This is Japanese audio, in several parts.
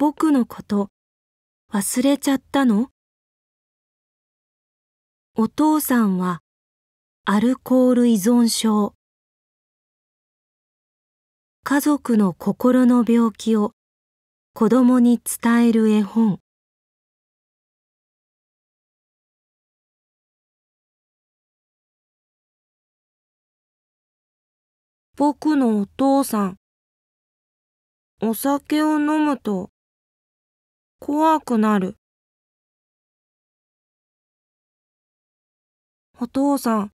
僕のこと忘れちゃったのお父さんはアルコール依存症家族の心の病気を子供に伝える絵本僕のお父さんお酒を飲むと怖くなる。お父さん、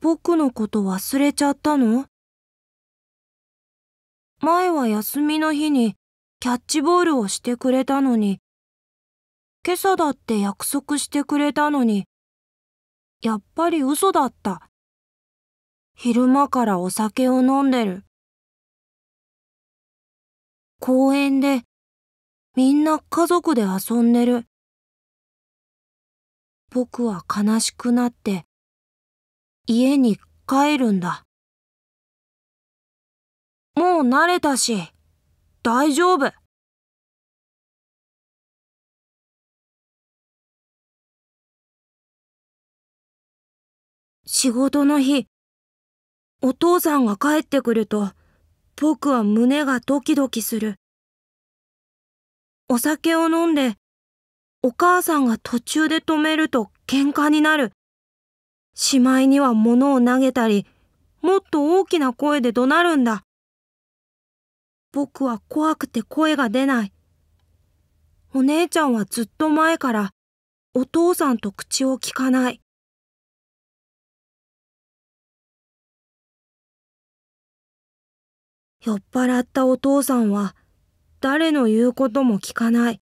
僕のこと忘れちゃったの前は休みの日にキャッチボールをしてくれたのに、今朝だって約束してくれたのに、やっぱり嘘だった。昼間からお酒を飲んでる。公園でみんな家族で遊んでる。僕は悲しくなって家に帰るんだ。もう慣れたし大丈夫。仕事の日、お父さんが帰ってくると僕は胸がドキドキする。お酒を飲んで、お母さんが途中で止めると喧嘩になる。しまいには物を投げたり、もっと大きな声で怒鳴るんだ。僕は怖くて声が出ない。お姉ちゃんはずっと前からお父さんと口をきかない。酔っ払ったお父さんは誰の言うことも聞かない。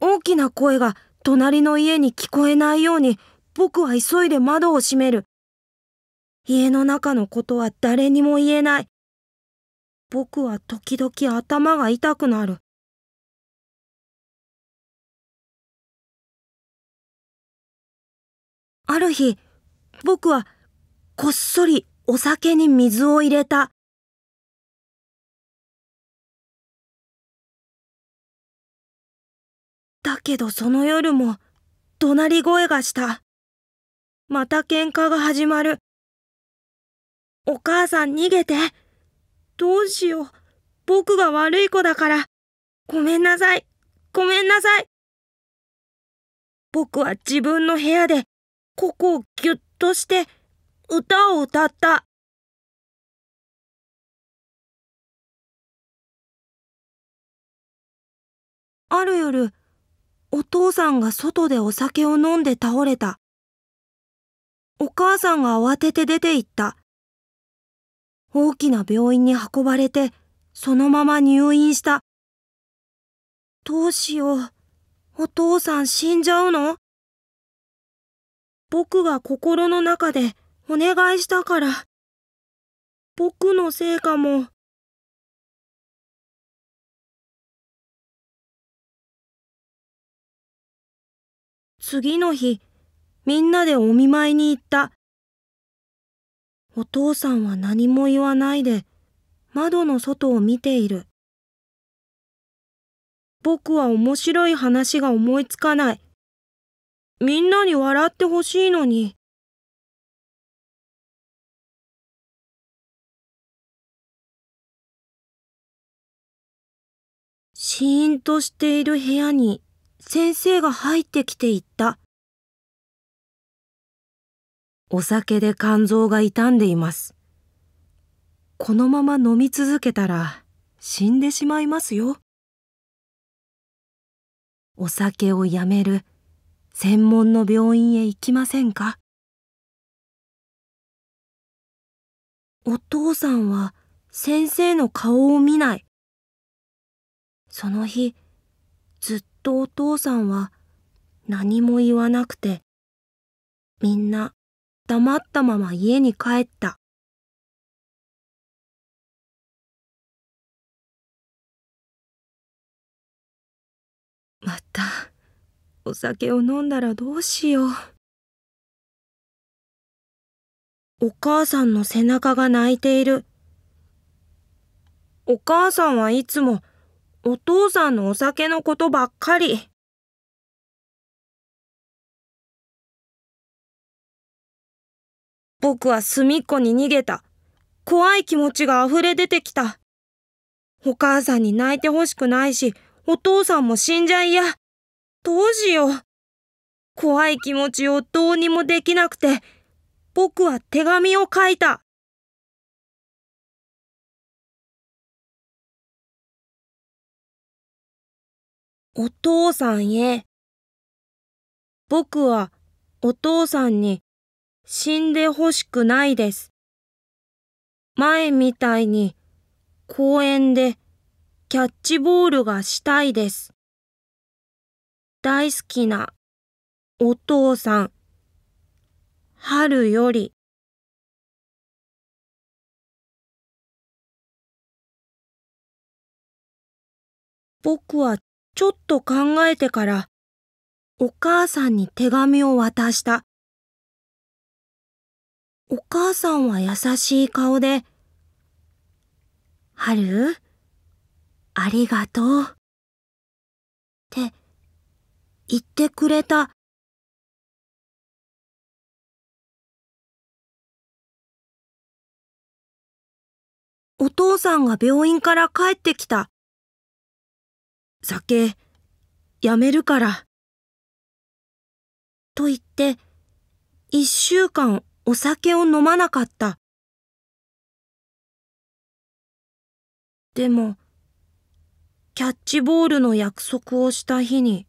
大きな声が隣の家に聞こえないように僕は急いで窓を閉める。家の中のことは誰にも言えない。僕は時々頭が痛くなる。ある日、僕はこっそりお酒に水を入れた。けどその夜も怒鳴り声がした。また喧嘩が始まる。お母さん逃げて。どうしよう。僕が悪い子だから。ごめんなさい。ごめんなさい。僕は自分の部屋で、ここをぎゅっとして、歌を歌った。ある夜、お父さんが外でお酒を飲んで倒れた。お母さんが慌てて出て行った。大きな病院に運ばれて、そのまま入院した。どうしよう。お父さん死んじゃうの僕が心の中でお願いしたから。僕のせいかも。次の日、みんなでお見舞いに行った。お父さんは何も言わないで、窓の外を見ている。僕は面白い話が思いつかない。みんなに笑ってほしいのに。シーンとしている部屋に先生が入ってきて言った。お酒で肝臓が傷んでいます。このまま飲み続けたら死んでしまいますよ。お酒をやめる専門の病院へ行きませんかお父さんは先生の顔を見ない。その日、ずっととお父さんは何も言わなくて、みんな黙ったまま家に帰った。また、お酒を飲んだらどうしよう。お母さんの背中が泣いている。お母さんはいつもお父さんのお酒のことばっかり。僕は隅っこに逃げた。怖い気持ちが溢れ出てきた。お母さんに泣いてほしくないし、お父さんも死んじゃいや。どうしよう。怖い気持ちをどうにもできなくて、僕は手紙を書いた。お父さんへ。僕はお父さんに死んでほしくないです。前みたいに公園でキャッチボールがしたいです。大好きなお父さん、春より。僕はちょっと考えてから、お母さんに手紙を渡した。お母さんは優しい顔で、はる、ありがとう。って、言ってくれた。お父さんが病院から帰ってきた。酒、やめるから。と言って、一週間お酒を飲まなかった。でも、キャッチボールの約束をした日に、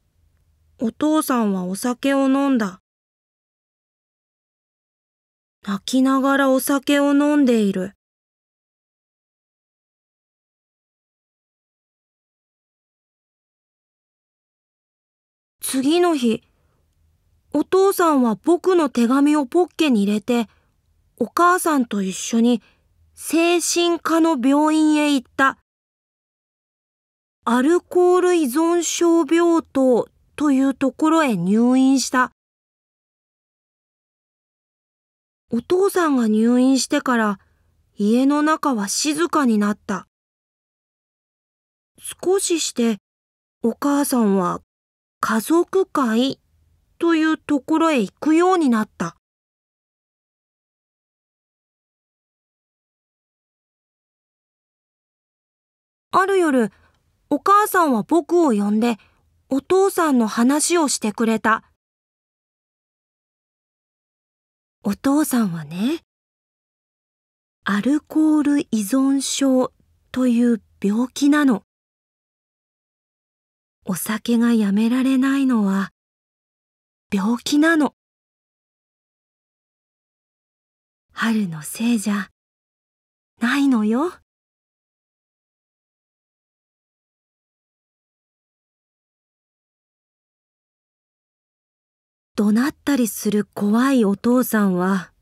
お父さんはお酒を飲んだ。泣きながらお酒を飲んでいる。次の日、お父さんは僕の手紙をポッケに入れて、お母さんと一緒に精神科の病院へ行った。アルコール依存症病棟というところへ入院した。お父さんが入院してから家の中は静かになった。少ししてお母さんは家族会というところへ行くようになった。ある夜、お母さんは僕を呼んで、お父さんの話をしてくれた。お父さんはね、アルコール依存症という病気なの。お酒がやめられないのは病気なの。春のせいじゃないのよ。怒鳴ったりする怖いお父さんは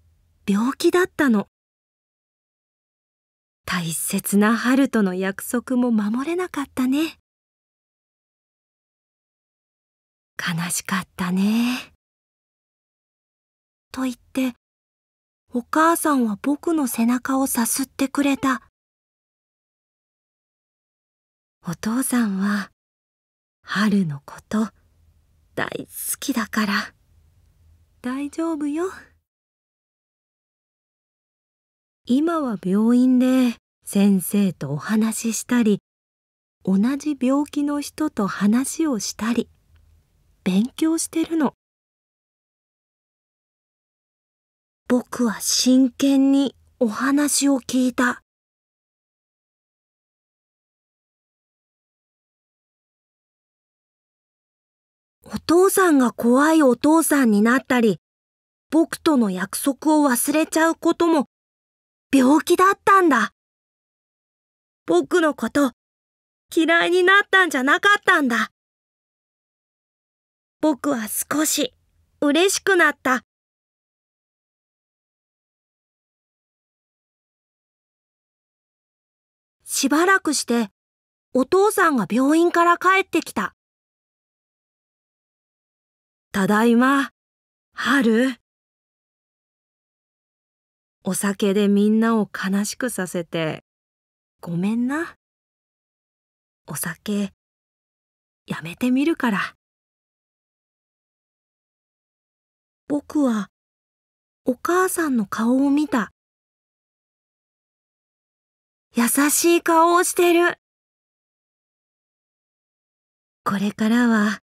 病気だったの。大切な春との約束も守れなかったね。悲しかったね。と言って、お母さんは僕の背中をさすってくれた。お父さんは、春のこと、大好きだから、大丈夫よ。今は病院で先生とお話ししたり、同じ病気の人と話をしたり、勉強してるの。僕は真剣にお話を聞いた。お父さんが怖いお父さんになったり、僕との約束を忘れちゃうことも病気だったんだ。僕のこと嫌いになったんじゃなかったんだ。僕は少し嬉しくなった。しばらくしてお父さんが病院から帰ってきた。ただいま、春。お酒でみんなを悲しくさせて、ごめんな。お酒、やめてみるから。僕はお母さんの顔を見た。優しい顔をしてる。これからは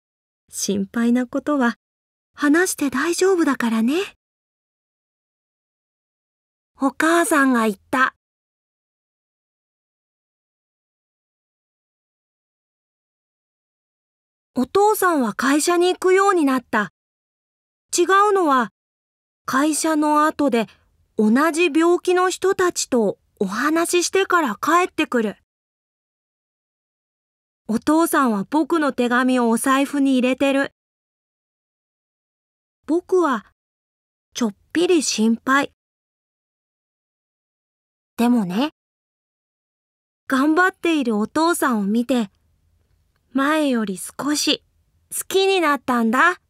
心配なことは話して大丈夫だからね。お母さんが言った。お父さんは会社に行くようになった。違うのは、会社の後で同じ病気の人たちとお話ししてから帰ってくる。お父さんは僕の手紙をお財布に入れてる。僕はちょっぴり心配。でもね、頑張っているお父さんを見て、前より少し好きになったんだ。